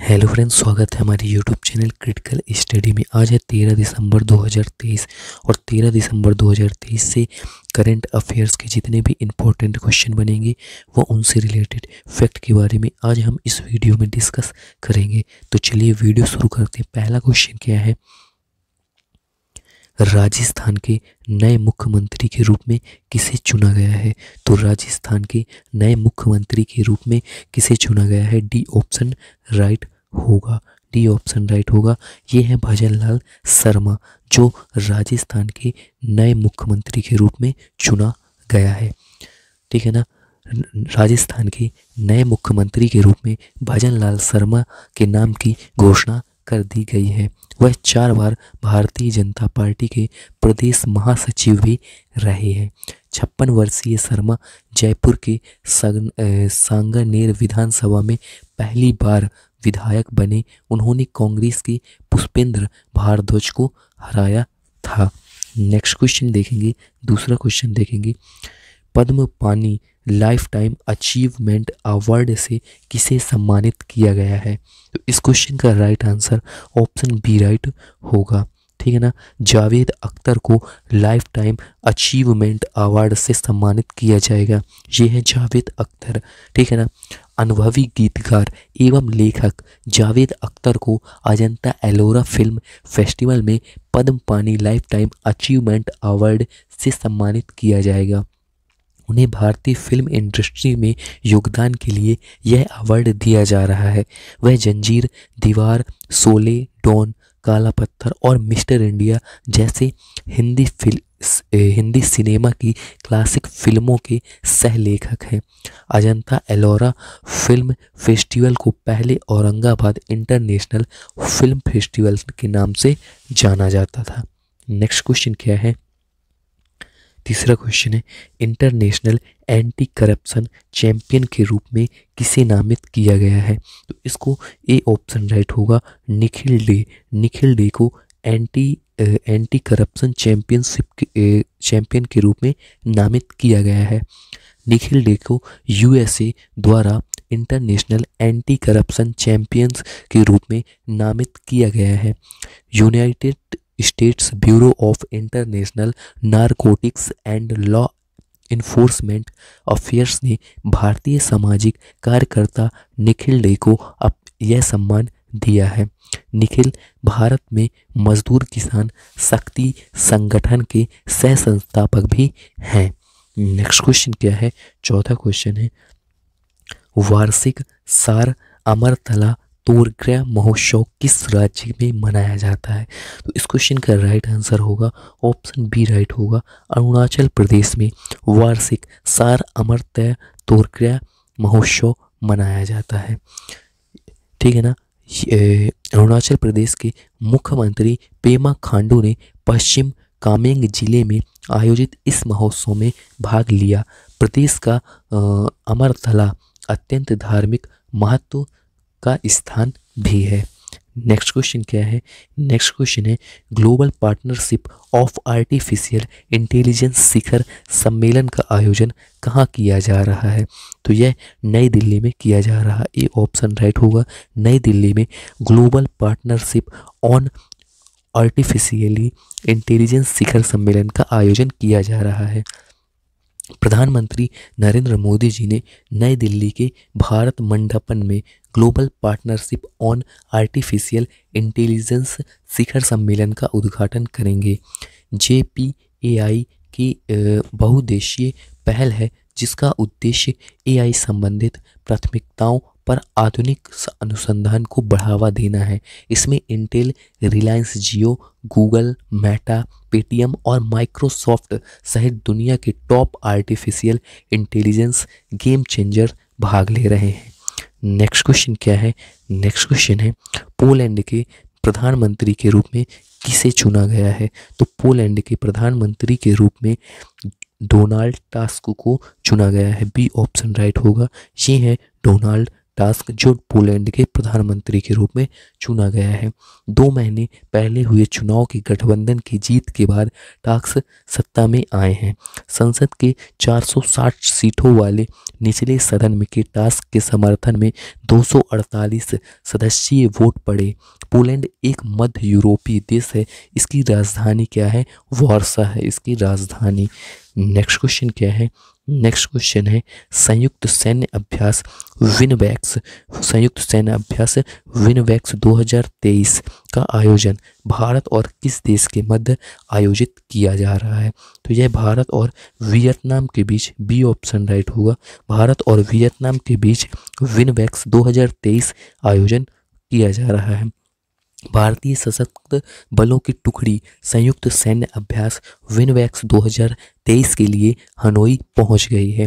hello friends स्वागत है हमारे यूट्यूब चैनल क्रिटिकल स्टडी में आज है तेरह दिसंबर 2023 और तेरह दिसंबर 2023 से करंट अफेयर्स के जितने भी इम्पोर्टेंट क्वेश्चन बनेंगे वो उनसे रिलेटेड फैक्ट के बारे में आज हम इस वीडियो में डिस्कस करेंगे तो चलिए वीडियो शुरू करते हैं पहला क्वेश्चन क्या है राजस्थान के नए मुख्यमंत्री के रूप में किसे चुना गया है तो राजस्थान के नए मुख्यमंत्री के रूप में किसे चुना गया है डी ऑप्शन राइट होगा डी ऑप्शन राइट होगा ये है भजन लाल शर्मा जो राजस्थान के नए मुख्यमंत्री के रूप में चुना गया है ठीक है ना राजस्थान के नए मुख्यमंत्री के रूप में भजन लाल शर्मा के नाम की घोषणा कर दी गई है वह चार बार भारतीय जनता पार्टी के प्रदेश महासचिव भी रहे हैं छप्पन वर्षीय शर्मा जयपुर के सांगानेर विधानसभा में पहली बार विधायक बने उन्होंने कांग्रेस के पुष्पेंद्र भारद्वाज को हराया था नेक्स्ट क्वेश्चन देखेंगे दूसरा क्वेश्चन देखेंगे पद्म पानी लाइफ टाइम अचीवमेंट अवार्ड से किसे सम्मानित किया गया है तो इस क्वेश्चन का right answer option B right होगा ठीक है ना जावेद अख्तर को लाइफ टाइम अचीवमेंट अवार्ड से सम्मानित किया जाएगा ये है जावेद अख्तर ठीक है ना अनुभवी गीतकार एवं लेखक जावेद अख्तर को अजंता एलोरा फिल्म फेस्टिवल में पद्म पानी लाइफ टाइम अचीवमेंट अवार्ड से सम्मानित किया जाएगा उन्हें भारतीय फिल्म इंडस्ट्री में योगदान के लिए यह अवार्ड दिया जा रहा है वह जंजीर दीवार सोले डॉन काला पत्थर और मिस्टर इंडिया जैसे हिंदी फिल्म हिंदी सिनेमा की क्लासिक फिल्मों के सहलेखक हैं अजंता एलोरा फिल्म फेस्टिवल को पहले औरंगाबाद इंटरनेशनल फिल्म फेस्टिवल के नाम से जाना जाता था नेक्स्ट क्वेश्चन क्या है तीसरा क्वेश्चन है इंटरनेशनल एंटी करप्शन चैंपियन के रूप में किसे नामित किया गया है तो इसको ए ऑप्शन राइट होगा निखिल डे निखिल डे को anti anti corruption championship champion के रूप में नामित किया गया है निखिल डे को यूएसए द्वारा इंटरनेशनल एंटी करप्शन चैंपियंस के रूप में नामित किया गया है United States Bureau of International Narcotics and Law Enforcement Affairs ने भारतीय सामाजिक कार्यकर्ता निखिल डे को अब यह सम्मान दिया है निखिल भारत में मजदूर किसान शक्ति संगठन के सह संस्थापक भी हैं नेक्स्ट क्वेश्चन क्या है चौथा क्वेश्चन है वार्षिक सार अमरतला तोरग्रह महोत्सव किस राज्य में मनाया जाता है तो इस क्वेश्चन का राइट आंसर होगा ऑप्शन बी राइट होगा अरुणाचल प्रदेश में वार्षिक सार अमरत्य तोरग्रह महोत्सव मनाया जाता है ठीक है ना अरुणाचल प्रदेश के मुख्यमंत्री पेमा खांडू ने पश्चिम कामेंग जिले में आयोजित इस महोत्सव में भाग लिया प्रदेश का अमरथला अत्यंत धार्मिक महत्व का स्थान भी है नेक्स्ट क्वेश्चन क्या है नेक्स्ट क्वेश्चन है global partnership of artificial intelligence शिखर सम्मेलन का आयोजन कहाँ किया जा रहा है तो यह नई दिल्ली में किया जा रहा है ये ऑप्शन राइट होगा नई दिल्ली में global partnership on artificially intelligence शिखर सम्मेलन का आयोजन किया जा रहा है प्रधानमंत्री नरेंद्र मोदी जी ने नई दिल्ली के भारत मंडपन में global partnership on artificial intelligence शिखर सम्मेलन का उद्घाटन करेंगे जे पी ए आई की बहुदेशीय पहल है जिसका उद्देश्य एआई संबंधित प्राथमिकताओं पर आधुनिक अनुसंधान को बढ़ावा देना है इसमें Intel Reliance Jio Google Meta Paytm और माइक्रोसॉफ्ट सहित दुनिया के top artificial intelligence game changer भाग ले रहे हैं नेक्स्ट क्वेश्चन क्या है नेक्स्ट क्वेश्चन है पोलैंड के प्रधानमंत्री के रूप में किसे चुना गया है तो पोलैंड के प्रधानमंत्री के रूप में डोनाल्ड टास्क को चुना गया है बी ऑप्शन राइट होगा ये है डोनाल्ड टास्क जो पोलैंड के प्रधानमंत्री के रूप में चुना गया है दो महीने पहले हुए चुनाव के गठबंधन की जीत के बाद टास्क सत्ता में आए हैं संसद के 460 सीटों वाले निचले सदन में के टास्क के समर्थन में 248 सदस्यीय वोट पड़े पोलैंड एक मध्य यूरोपीय देश है इसकी राजधानी क्या है वार्सा है इसकी राजधानी नेक्स्ट क्वेश्चन क्या है नेक्स्ट क्वेश्चन है संयुक्त सैन्य अभ्यास विनवैक्स संयुक्त सैन्य अभ्यास विनवैक्स 2023 का आयोजन भारत और किस देश के मध्य आयोजित किया जा रहा है तो यह भारत और वियतनाम के बीच बी ऑप्शन राइट होगा भारत और वियतनाम के बीच विनवैक्स 2023 आयोजन किया जा रहा है भारतीय सशस्त्र बलों की टुकड़ी संयुक्त सैन्य अभ्यास विनवैक्स 2023 के लिए हनोई पहुंच गई है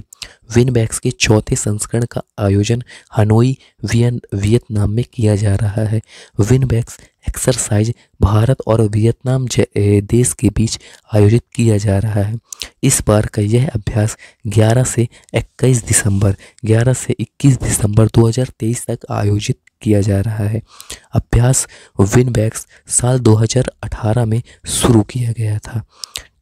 विनवैक्स के चौथे संस्करण का आयोजन हनोई वियन वियतनाम में किया जा रहा है विनवैक्स एक्सरसाइज भारत और वियतनाम देश के बीच आयोजित किया जा रहा है इस बार का यह अभ्यास 11 से 21 दिसंबर 11 से 21 दिसंबर 2023 तक आयोजित किया जा रहा है अभ्यास विनबैक्स साल 2018 में शुरू किया गया था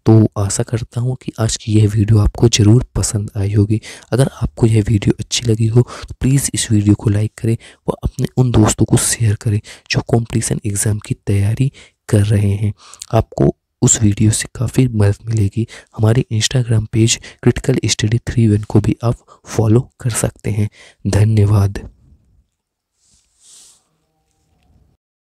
तो आशा करता हूँ कि आज की यह वीडियो आपको ज़रूर पसंद आई होगी अगर आपको यह वीडियो अच्छी लगी हो तो प्लीज़ इस वीडियो को लाइक करें व अपने उन दोस्तों को शेयर करें जो कॉम्पिटिशन एग्ज़ाम की तैयारी कर रहे हैं आपको उस वीडियो से काफ़ी मदद मिलेगी हमारे Instagram page critical study three one को भी आप फॉलो कर सकते हैं धन्यवाद